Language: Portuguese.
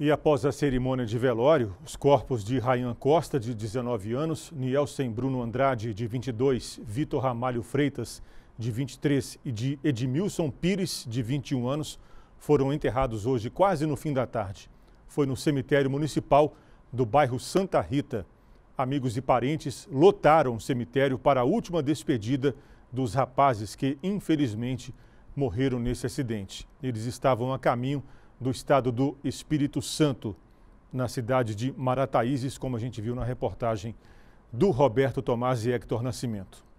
E após a cerimônia de velório, os corpos de Rayan Costa, de 19 anos, Nielsen Bruno Andrade, de 22, Vitor Ramalho Freitas, de 23 e de Edmilson Pires, de 21 anos, foram enterrados hoje quase no fim da tarde. Foi no cemitério municipal do bairro Santa Rita. Amigos e parentes lotaram o cemitério para a última despedida dos rapazes que, infelizmente, morreram nesse acidente. Eles estavam a caminho do estado do Espírito Santo, na cidade de Marataízes, como a gente viu na reportagem do Roberto Tomás e Hector Nascimento.